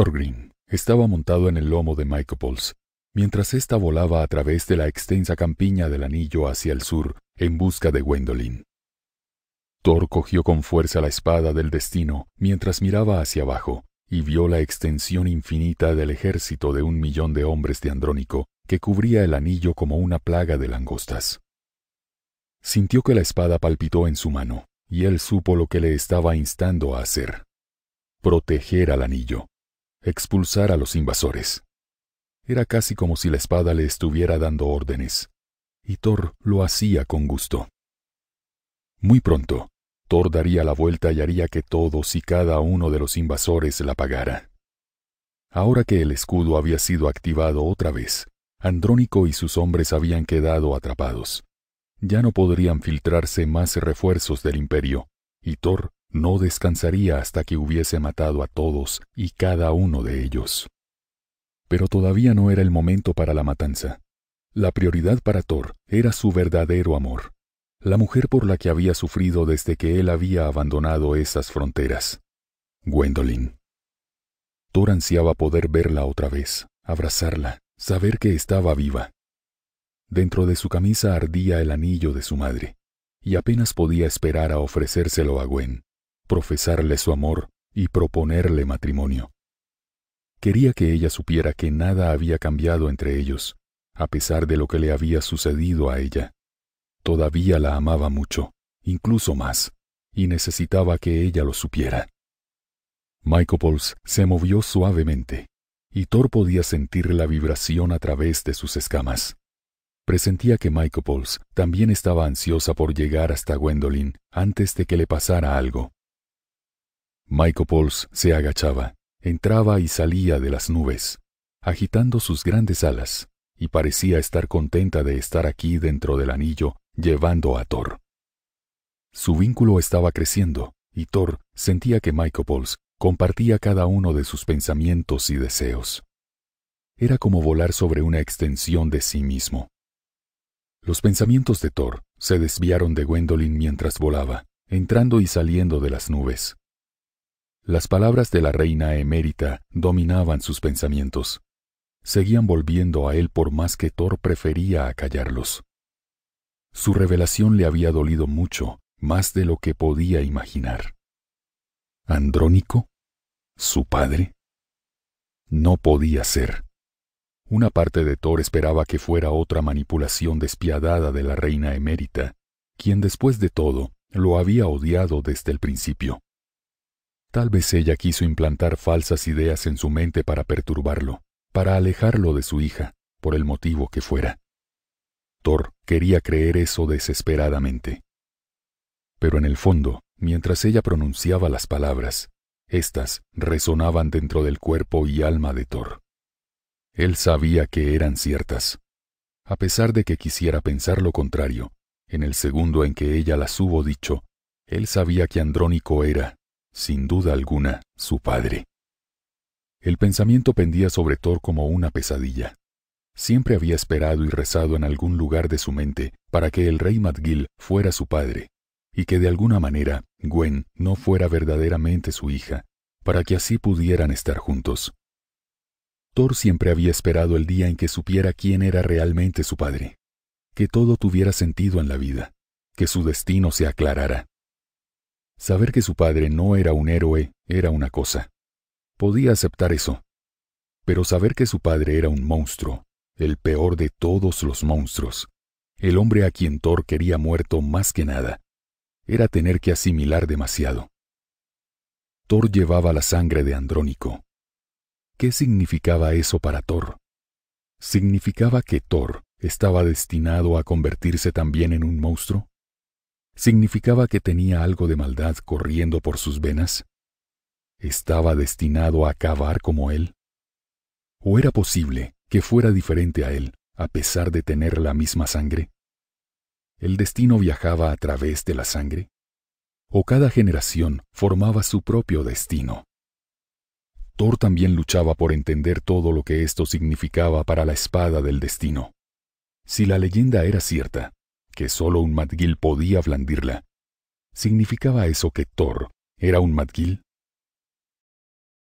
Thorgrim estaba montado en el lomo de Michaels, mientras ésta volaba a través de la extensa campiña del anillo hacia el sur en busca de Gwendolyn. Thor cogió con fuerza la espada del destino mientras miraba hacia abajo y vio la extensión infinita del ejército de un millón de hombres de Andrónico que cubría el anillo como una plaga de langostas. Sintió que la espada palpitó en su mano, y él supo lo que le estaba instando a hacer. Proteger al anillo expulsar a los invasores. Era casi como si la espada le estuviera dando órdenes, y Thor lo hacía con gusto. Muy pronto, Thor daría la vuelta y haría que todos y cada uno de los invasores la pagara. Ahora que el escudo había sido activado otra vez, Andrónico y sus hombres habían quedado atrapados. Ya no podrían filtrarse más refuerzos del imperio, y Thor no descansaría hasta que hubiese matado a todos y cada uno de ellos. Pero todavía no era el momento para la matanza. La prioridad para Thor era su verdadero amor, la mujer por la que había sufrido desde que él había abandonado esas fronteras, Gwendolyn. Thor ansiaba poder verla otra vez, abrazarla, saber que estaba viva. Dentro de su camisa ardía el anillo de su madre, y apenas podía esperar a ofrecérselo a Gwen profesarle su amor y proponerle matrimonio. Quería que ella supiera que nada había cambiado entre ellos, a pesar de lo que le había sucedido a ella. Todavía la amaba mucho, incluso más, y necesitaba que ella lo supiera. Michaels se movió suavemente, y Thor podía sentir la vibración a través de sus escamas. Presentía que Michaels también estaba ansiosa por llegar hasta Gwendolyn antes de que le pasara algo. Michael se agachaba, entraba y salía de las nubes, agitando sus grandes alas, y parecía estar contenta de estar aquí dentro del anillo, llevando a Thor. Su vínculo estaba creciendo, y Thor sentía que Michael compartía cada uno de sus pensamientos y deseos. Era como volar sobre una extensión de sí mismo. Los pensamientos de Thor se desviaron de Gwendolyn mientras volaba, entrando y saliendo de las nubes, las palabras de la reina emérita dominaban sus pensamientos. Seguían volviendo a él por más que Thor prefería acallarlos. Su revelación le había dolido mucho, más de lo que podía imaginar. ¿Andrónico? ¿Su padre? No podía ser. Una parte de Thor esperaba que fuera otra manipulación despiadada de la reina emérita, quien después de todo lo había odiado desde el principio. Tal vez ella quiso implantar falsas ideas en su mente para perturbarlo, para alejarlo de su hija, por el motivo que fuera. Thor quería creer eso desesperadamente. Pero en el fondo, mientras ella pronunciaba las palabras, éstas resonaban dentro del cuerpo y alma de Thor. Él sabía que eran ciertas. A pesar de que quisiera pensar lo contrario, en el segundo en que ella las hubo dicho, él sabía que Andrónico era, sin duda alguna, su padre. El pensamiento pendía sobre Thor como una pesadilla. Siempre había esperado y rezado en algún lugar de su mente para que el rey Madgil fuera su padre, y que de alguna manera Gwen no fuera verdaderamente su hija, para que así pudieran estar juntos. Thor siempre había esperado el día en que supiera quién era realmente su padre, que todo tuviera sentido en la vida, que su destino se aclarara, Saber que su padre no era un héroe era una cosa. Podía aceptar eso. Pero saber que su padre era un monstruo, el peor de todos los monstruos, el hombre a quien Thor quería muerto más que nada, era tener que asimilar demasiado. Thor llevaba la sangre de Andrónico. ¿Qué significaba eso para Thor? Significaba que Thor estaba destinado a convertirse también en un monstruo? ¿Significaba que tenía algo de maldad corriendo por sus venas? ¿Estaba destinado a acabar como él? ¿O era posible que fuera diferente a él, a pesar de tener la misma sangre? ¿El destino viajaba a través de la sangre? ¿O cada generación formaba su propio destino? Thor también luchaba por entender todo lo que esto significaba para la espada del destino. Si la leyenda era cierta, que solo un Madgil podía blandirla. ¿Significaba eso que Thor era un Madgil?